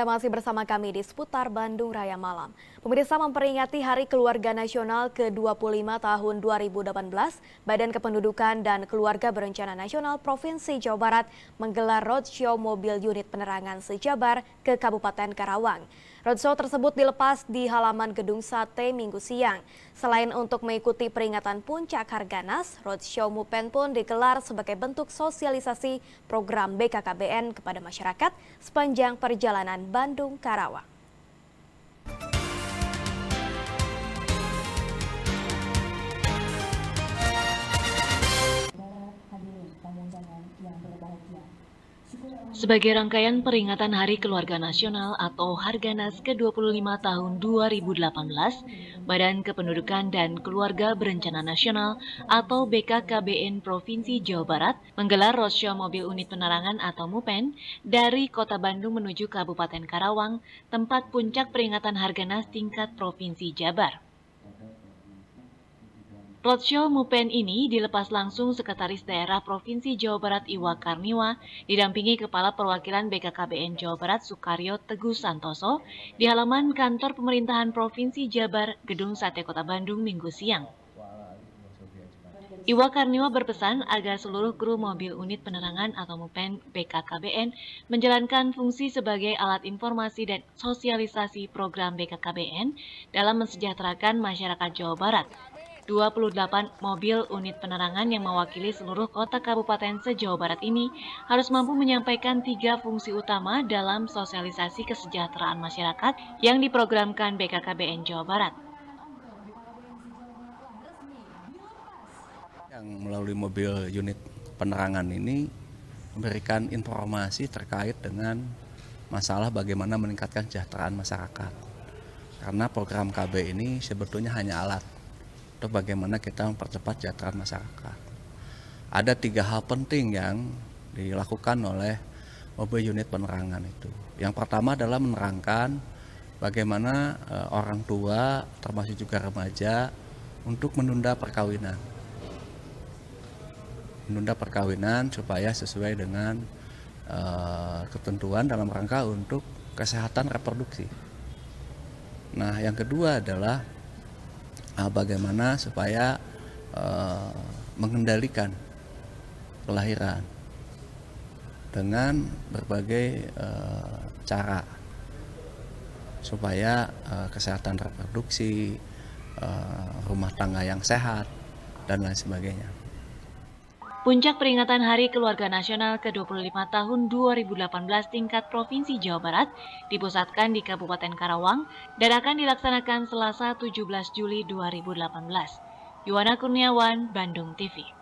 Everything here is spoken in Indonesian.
Kita masih bersama kami di seputar Bandung Raya Malam. Pemirsa memperingati Hari Keluarga Nasional ke-25 tahun 2018, Badan Kependudukan dan Keluarga Berencana Nasional Provinsi Jawa Barat menggelar roadshow mobil unit penerangan sejabar ke Kabupaten Karawang. Roadshow tersebut dilepas di halaman Gedung Sate Minggu siang. Selain untuk mengikuti peringatan puncak Harganas, Roadshow Mupen pun digelar sebagai bentuk sosialisasi program BKKBN kepada masyarakat sepanjang perjalanan Bandung-Karawang. Sebagai rangkaian peringatan Hari Keluarga Nasional atau Harganas ke-25 tahun 2018, Badan Kependudukan dan Keluarga Berencana Nasional atau BKKBN Provinsi Jawa Barat menggelar roadshow mobil unit penerangan atau MUPEN dari Kota Bandung menuju Kabupaten Karawang, tempat puncak peringatan Harganas tingkat Provinsi Jabar. Roadshow Mupen ini dilepas langsung Sekretaris Daerah Provinsi Jawa Barat Iwa Karniwa didampingi Kepala Perwakilan BKKBN Jawa Barat Sukaryo Teguh Santoso di halaman kantor pemerintahan Provinsi Jabar, Gedung Sate Kota Bandung, Minggu siang. Iwa Karniwa berpesan agar seluruh kru mobil unit penerangan atau MUPEN BKKBN menjalankan fungsi sebagai alat informasi dan sosialisasi program BKKBN dalam mensejahterakan masyarakat Jawa Barat 28 mobil unit penerangan yang mewakili seluruh kota kabupaten se Barat ini harus mampu menyampaikan tiga fungsi utama dalam sosialisasi kesejahteraan masyarakat yang diprogramkan BKKBN Jawa Barat. Yang melalui mobil unit penerangan ini memberikan informasi terkait dengan masalah bagaimana meningkatkan kesejahteraan masyarakat. Karena program KB ini sebetulnya hanya alat atau bagaimana kita mempercepat kesejahteraan masyarakat. Ada tiga hal penting yang dilakukan oleh mobil unit penerangan itu. Yang pertama adalah menerangkan bagaimana eh, orang tua termasuk juga remaja untuk menunda perkawinan. Menunda perkawinan supaya sesuai dengan eh, ketentuan dalam rangka untuk kesehatan reproduksi. Nah, yang kedua adalah uh, bagaimana supaya uh, mengendalikan kelahiran dengan berbagai uh, cara supaya uh, kesehatan reproduksi, uh, rumah tangga yang sehat dan lain sebagainya. Puncak peringatan Hari Keluarga Nasional ke-25 tahun 2018 tingkat Provinsi Jawa Barat dipusatkan di Kabupaten Karawang dan akan dilaksanakan Selasa 17 Juli 2018. Yuwana Kurniawan, Bandung TV.